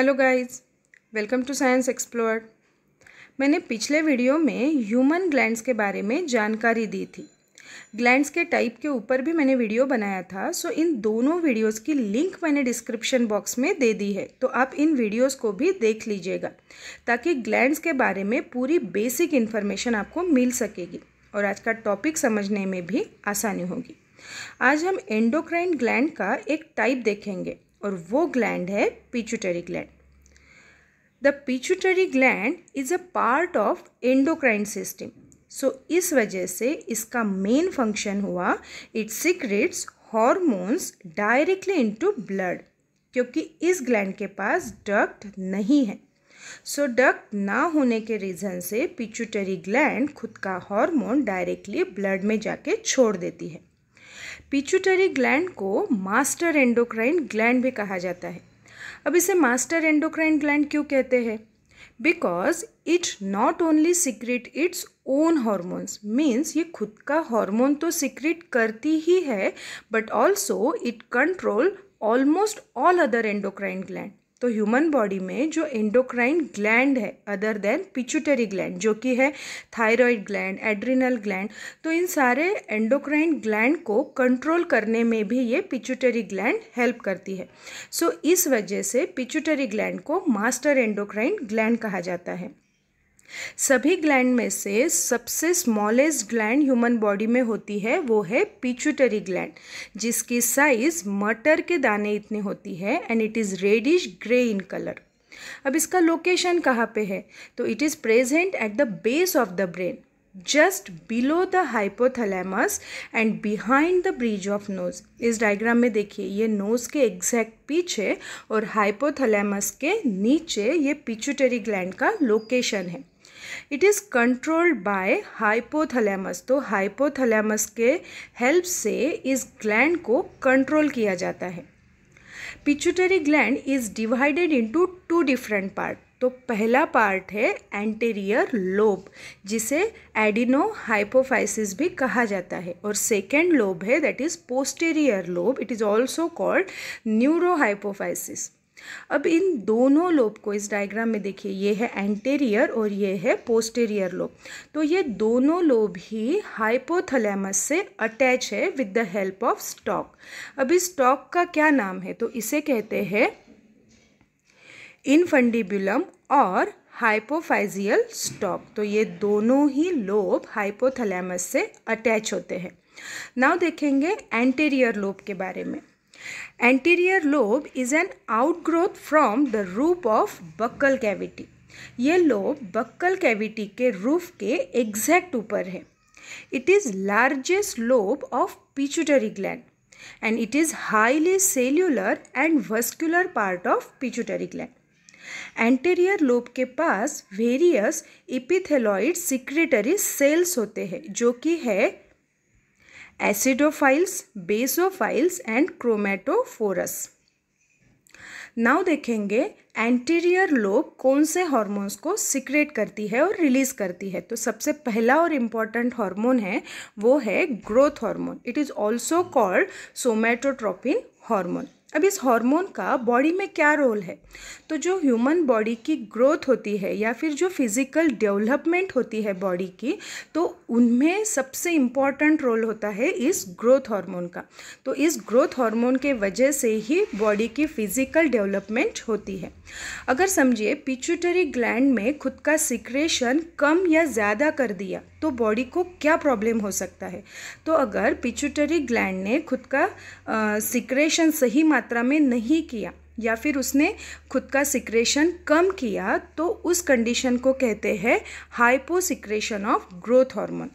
Hello guys welcome to science explore मैंने पिछले video में ह्यूमन ग्लैंड्स के बारे में जानकारी दी थी ग्लैंड्स के टाइप के ऊपर भी मैंने वीडियो बनाया था सो इन दोनों वीडियोस की लिंक मैंने डिस्क्रिप्शन बॉक्स में दे दी है तो आप इन वीडियोस को भी देख लीजिएगा ताकि ग्लैंड्स के बारे में पूरी बेसिक इन्फॉर्मेशन आपको मिल सकेगी और आज का टॉपिक समझने में भी आसानी होगी आज हम एंडोक्राइन ग्लैंड का एक टाइप देखेंगे और वो ग्लैंड है pituitary gland the pituitary gland is a part of endocrine system so इस वजह से इसका मेन फंक्शन हुआ it secretes hormones directly into blood क्योंकि इस ग्लैंड के पास डक्ट नहीं है सो so, डक्ट ना होने के रीज़न से पिचुटरी ग्लैंड खुद का हार्मोन डायरेक्टली ब्लड में जाके छोड़ देती है पिचुटरी ग्लैंड को मास्टर एंडोक्राइन ग्लैंड भी कहा जाता है अब इसे मास्टर एंडोक्राइन ग्लैंड क्यों कहते हैं because it not only secrete its own hormones means ये खुद का हॉर्मोन तो सिक्रेट करती ही है but also it control almost all other endocrine gland तो ह्यूमन बॉडी में जो एंडोक्राइन ग्लैंड है अदर देन पिचुटरी ग्लैंड जो कि है थायराइड ग्लैंड एड्रिनल ग्लैंड तो इन सारे एंडोक्राइन ग्लैंड को कंट्रोल करने में भी ये पिचुटरी ग्लैंड हेल्प करती है सो so, इस वजह से पिचुटरी ग्लैंड को मास्टर एंडोक्राइन ग्लैंड कहा जाता है सभी ग्लैंड में से सबसे स्मॉलेस्ट ग्लैंड ह्यूमन बॉडी में होती है वो है पिचुटरी ग्लैंड जिसकी साइज मटर के दाने इतनी होती है and it is reddish grey in colour अब इसका लोकेशन कहाँ पे है तो it is present at the base of the brain just below the hypothalamus and behind the bridge of nose इस डायग्राम में देखिए ये नोज के एग्जैक्ट पीछे और हाइपोथैलेमस के नीचे ये पिचुटरी ग्लैंड का लोकेशन है it is controlled by hypothalamus तो हाइपोथैलेमस के हेल्प से इस ग्लैंड को कंट्रोल किया जाता है pituitary gland is divided into two different part तो पहला पार्ट है एंटेरियर लोब जिसे एडिनो हाइपोफाइसिस भी कहा जाता है और सेकेंड लोब है that is posterior lobe it is also called neuro hypophysis अब इन दोनों लोब को इस डायग्राम में देखिए ये है एंटेरियर और ये है पोस्टेरियर लोब तो ये दोनों लोब ही हाइपोथलेमस से अटैच है with the help of stalk अब इस स्टॉक का क्या नाम है तो इसे कहते हैं इनफंडिबुलम और हाइपोफाइजियल स्टॉक तो ये दोनों ही लोब हाइपोथलेमस से अटैच होते हैं नाउ देखेंगे एंटेरियर लोब के बारे में anterior lobe is an outgrowth from the roof of buccal cavity ये लोब बक्कल कैविटी के रूफ के एग्जैक्ट ऊपर है it is largest lobe of pituitary gland and it is highly cellular and vascular part of pituitary gland anterior lobe के पास various epithelioid secretory cells होते हैं जो कि है acidophils basophils and chromatophores now देखेंगे एंटीरियर लोब कौन से हॉर्मोन्स को सिक्रेट करती है और रिलीज करती है तो सबसे पहला और इम्पॉर्टेंट हार्मोन है वो है growth hormone it is also called somatotropin hormone अब इस हार्मोन का बॉडी में क्या रोल है तो जो ह्यूमन बॉडी की ग्रोथ होती है या फिर जो फिज़िकल डेवलपमेंट होती है बॉडी की तो उनमें सबसे इम्पॉर्टेंट रोल होता है इस ग्रोथ हार्मोन का तो इस ग्रोथ हार्मोन के वजह से ही बॉडी की फिज़िकल डेवलपमेंट होती है अगर समझिए पिचुटरी ग्लैंड में खुद का सिक्रेशन कम या ज़्यादा कर दिया तो बॉडी को क्या प्रॉब्लम हो सकता है तो अगर पिचुटरी ग्लैंड ने खुद का सिक्रेशन सही मात्रा में नहीं किया या फिर उसने खुद का सिक्रेशन कम किया तो उस कंडीशन को कहते हैं हाइपोसिक्रेशन ऑफ ग्रोथ हार्मोन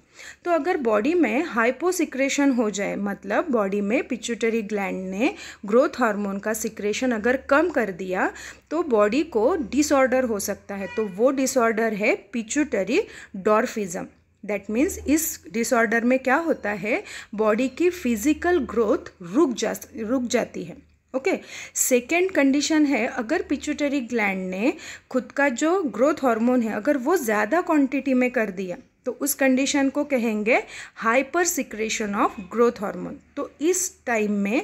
तो अगर बॉडी में हाइपोसिक्रेशन हो जाए मतलब बॉडी में पिचुटरी ग्लैंड ने ग्रोथ हार्मोन का सिक्रेशन अगर कम कर दिया तो बॉडी को डिसऑर्डर हो सकता है तो वो डिसऑर्डर है पिचुटरी डॉर्फिज़म दैट मीन्स इस डिसऑर्डर में क्या होता है बॉडी की फिजिकल ग्रोथ रुक जा रुक जाती है ओके सेकेंड कंडीशन है अगर पिचुटरी ग्लैंड ने खुद का जो ग्रोथ हार्मोन है अगर वो ज़्यादा क्वांटिटी में कर दिया तो उस कंडीशन को कहेंगे hyper secretion of growth hormone तो इस टाइम में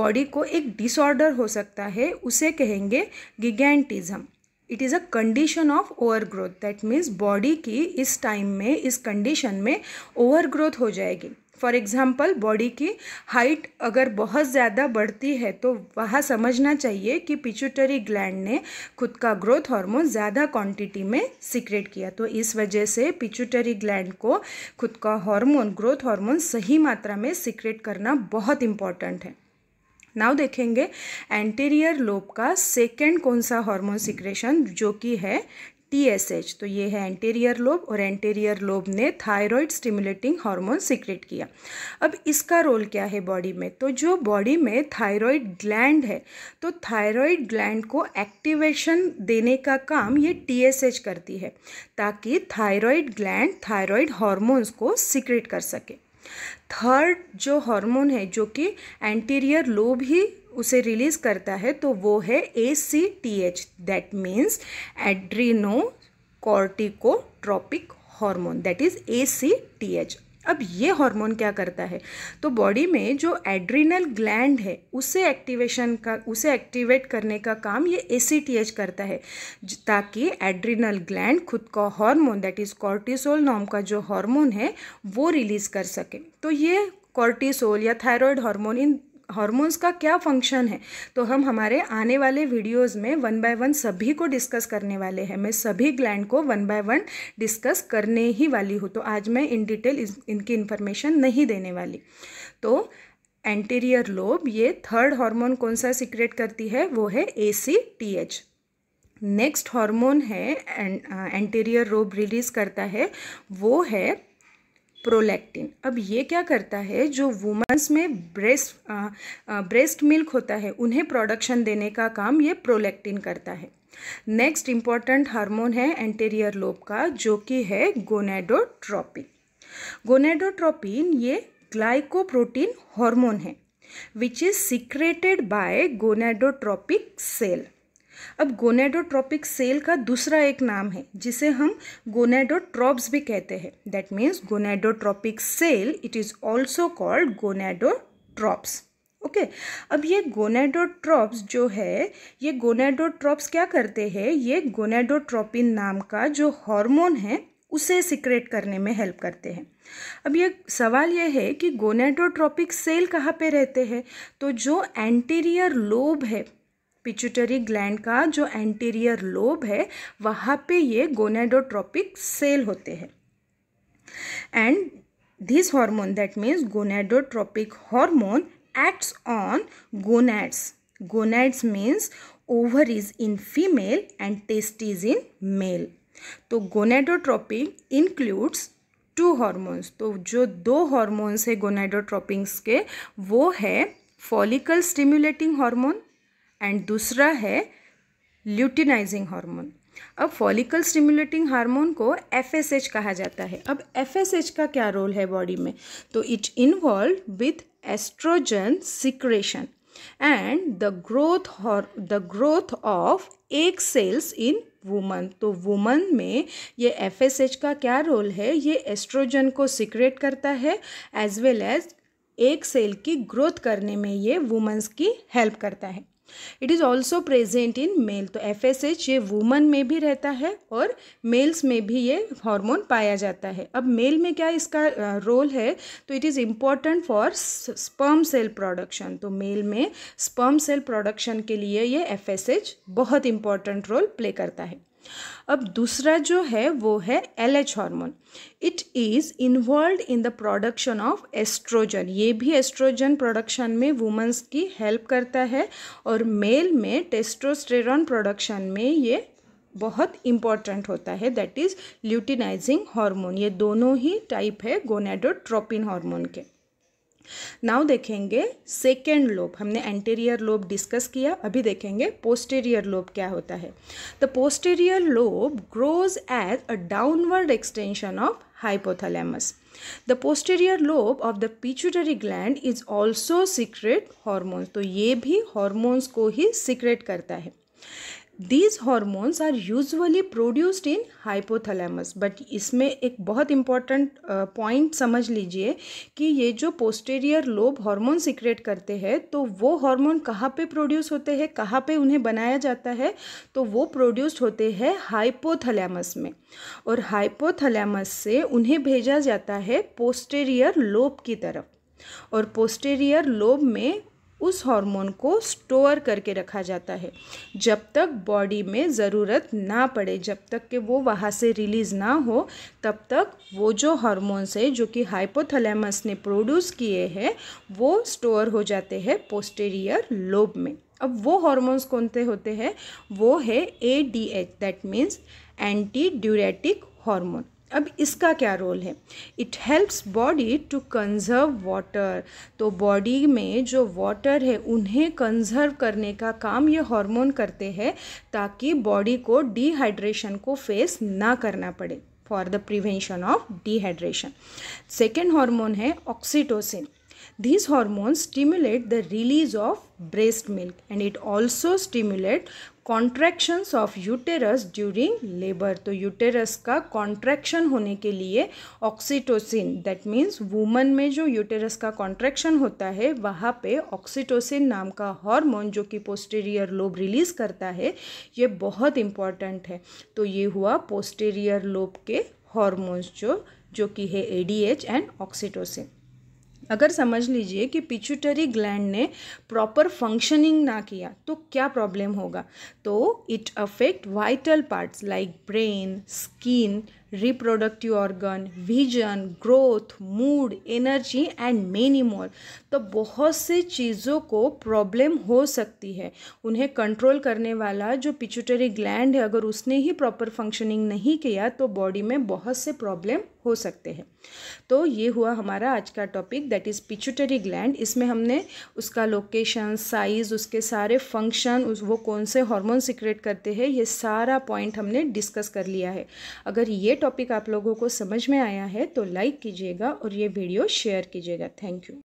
बॉडी को एक डिसऑर्डर हो सकता है उसे कहेंगे gigantism it is a condition of over growth that means body की इस टाइम में इस कंडीशन में ओवर ग्रोथ हो जाएगी फॉर एग्ज़ाम्पल बॉडी की हाइट अगर बहुत ज़्यादा बढ़ती है तो वह समझना चाहिए कि पिचुटरी ग्लैंड ने खुद का ग्रोथ हार्मोन ज़्यादा क्वांटिटी में सीक्रेट किया तो इस वजह से पिचुटरी ग्लैंड को खुद का हार्मोन ग्रोथ हार्मोन सही मात्रा में सीक्रेट करना बहुत इंपॉर्टेंट है नाउ देखेंगे एंटीरियर लोब का सेकेंड कौन सा हार्मोन सिक्रेशन जो कि है एच तो ये है एंटीरियर लोब और एंटेरियर लोब ने थायरॉयड स्टिमुलेटिंग हार्मोन सिक्रेट किया अब इसका रोल क्या है बॉडी में तो जो बॉडी में थायरॉयड ग्लैंड है तो थायरॉयड ग्लैंड को एक्टिवेशन देने का काम ये एच करती है ताकि थायरॉयड ग्लैंड थायरॉयड हार्मोन्स को सिक्रेट कर सके थर्ड जो हार्मोन है जो कि एंटीरियर लोब ही उसे रिलीज करता है तो वो है A C T H that means adreno corticotropic hormone that is A C T H अब ये हार्मोन क्या करता है तो बॉडी में जो एड्रिनल ग्लैंड है उसे एक्टिवेशन का उसे एक्टिवेट करने का काम ये ए करता है ताकि एड्रिनल ग्लैंड खुद का हार्मोन दैट इज़ कॉर्टिसोल नाम का जो हार्मोन है वो रिलीज़ कर सके तो ये कॉर्टिसोल या थायरॉयड हार्मोन इन हॉर्मोन्स का क्या फंक्शन है तो हम हमारे आने वाले वीडियोस में वन बाय वन सभी को डिस्कस करने वाले हैं मैं सभी ग्लैंड को वन बाय वन डिस्कस करने ही वाली हूँ तो आज मैं इन डिटेल इनकी इन्फॉर्मेशन नहीं देने वाली तो एंटीरियर लोब ये थर्ड हार्मोन कौन सा सिक्रेट करती है वो है A C T H next hormone है एंटीरियर लोब रिलीज करता है वो है प्रोलैक्टिन अब ये क्या करता है जो वुमेंस में ब्रेस्ट ब्रेस्ट मिल्क होता है उन्हें प्रोडक्शन देने का काम ये प्रोलैक्टिन करता है नेक्स्ट इम्पॉर्टेंट हार्मोन है एंटेरियर लोब का जो कि है गोनेडोट्रोपिन गोनेडोट्रोपिन ये ग्लाइकोप्रोटीन हार्मोन है which is secreted by gonadotropic cell अब गोनेडोट्रॉपिक सेल का दूसरा एक नाम है जिसे हम गोनेडोट्रॉप्स भी कहते हैं that means gonadotropic cell it is also called gonadotrophs okay okay. अब ये गोनेडोट्रॉप्स जो है ये गोनेडोट्रॉप्स क्या करते हैं ये गोनेडोट्रोपिन नाम का जो हार्मोन है उसे सिक्रेट करने में हेल्प करते हैं अब ये सवाल ये है कि गोनेडोट्रॉपिक सेल कहाँ पे रहते हैं तो जो एंटीरियर लोब है पिचुटरी ग्लैंड का जो एंटीरियर लोब है वहाँ पे ये गोनेडोट्रॉपिक सेल होते हैं and this hormone that means gonadotropic hormone acts on gonads gonads means ovaries in female and testes in male तो गोनेडोट्रॉपिक इंक्लूड्स टू हार्मोन्स तो जो दो हार्मोन्स है गोनेडोट्रॉपिक्स के वो है फॉलिकल स्टिम्युलेटिंग हार्मोन एंड दूसरा है ल्यूटिनाइजिंग हार्मोन अब फॉलिकल स्टिमुलेटिंग हार्मोन को एफ कहा जाता है अब एफ का क्या रोल है बॉडी में तो it involve with estrogen secretion and the growth the growth of egg cells in woman तो वुमन में ये एफ का क्या रोल है ये एस्ट्रोजन को सिक्रेट करता है as well as egg cell की ग्रोथ करने में ये वुमन्स की हेल्प करता है it is also present in male तो एफ एस एच ये वुमन में भी रहता है और मेल्स में भी ये हार्मोन पाया जाता है अब मेल में क्या इसका रोल है तो it is important for sperm cell production तो मेल में स्पर्म सेल प्रोडक्शन के लिए ये एफ एस एच बहुत इंपॉर्टेंट रोल प्ले करता है अब दूसरा जो है वो है L H hormone it is involve in the production of estrogen ये भी एस्ट्रोजन प्रोडक्शन में वुमेंस की हेल्प करता है और मेल में टेस्टोस्टेरॉन प्रोडक्शन में ये बहुत इम्पॉर्टेंट होता है दैट इज़ ल्यूटिनाइजिंग हार्मोन ये दोनों ही टाइप है गोनेडोट्रोपिन हार्मोन के नाउ देखेंगे सेकेंड लोब हमने एंटीरियर लोब डिस्कस किया अभी देखेंगे पोस्टेरियर लोब क्या होता है the posterior lobe grows as a downward extension of hypothalamus the posterior lobe of the pituitary gland is also secrete hormones तो ये भी हॉर्मोन्स को ही सीक्रेट करता है these hormones are usually produced in hypothalamus but इसमें एक बहुत इंपॉर्टेंट पॉइंट समझ लीजिए कि ये जो पोस्टेरियर लोब हार्मोन सिक्रेट करते हैं तो वो हार्मोन कहाँ पे प्रोड्यूस होते हैं कहाँ पे उन्हें बनाया जाता है तो वो प्रोड्यूस्ड होते हैं हाइपोथैलेमस में और हाइपोथलैमस से उन्हें भेजा जाता है पोस्टेरियर लोब की तरफ और पोस्टेरियर लोब में उस हार्मोन को स्टोर करके रखा जाता है जब तक बॉडी में ज़रूरत ना पड़े जब तक कि वो वहाँ से रिलीज़ ना हो तब तक वो जो हार्मोन्स है जो कि हाइपोथैलेमस ने प्रोड्यूस किए हैं वो स्टोर हो जाते हैं पोस्टेरियर लोब में अब वो हार्मोन्स कौन से होते हैं वो है A D H that means anti diuretic hormone अब इसका क्या रोल है it helps body to conserve water तो बॉडी में जो वाटर है उन्हें कंजर्व करने का काम ये हार्मोन करते हैं ताकि बॉडी को डिहाइड्रेशन को फेस ना करना पड़े for the prevention of dehydration second hormone है oxytocin these hormones stimulate the release of breast milk and it also stimulate contractions of uterus during labour तो यूटेरस का कॉन्ट्रैक्शन होने के लिए ऑक्सीटोसिन दैट मीन्स वुमन में जो uterus का contraction होता है वहाँ पे ऑक्सीटोसिन नाम का हार्मोन जो कि पोस्टेरियर लोब रिलीज करता है ये बहुत इंपॉर्टेंट है तो ये हुआ पोस्टेरियर लोब के हॉर्मोन्स जो जो कि है ए एंड ऑक्सीटोसिन अगर समझ लीजिए कि पिचुटरी ग्लैंड ने प्रॉपर फंक्शनिंग ना किया तो क्या प्रॉब्लम होगा तो it affect vital parts like brain skin reproductive organ vision growth mood energy and many more तो बहुत से चीज़ों को प्रॉब्लम हो सकती है उन्हें कंट्रोल करने वाला जो पिचुटरी ग्लैंड है अगर उसने ही प्रॉपर फंक्शनिंग नहीं किया तो बॉडी में बहुत से प्रॉब्लम हो सकते हैं तो ये हुआ हमारा आज का topic that is pituitary gland इसमें हमने उसका लोकेशन साइज उसके सारे फंक्शन उस वो कौन से हार्मोन सिक्रेट करते हैं ये सारा पॉइंट हमने डिस्कस कर लिया है अगर ये टॉपिक आप लोगों को समझ में आया है तो लाइक कीजिएगा और ये वीडियो शेयर कीजिएगा थैंक यू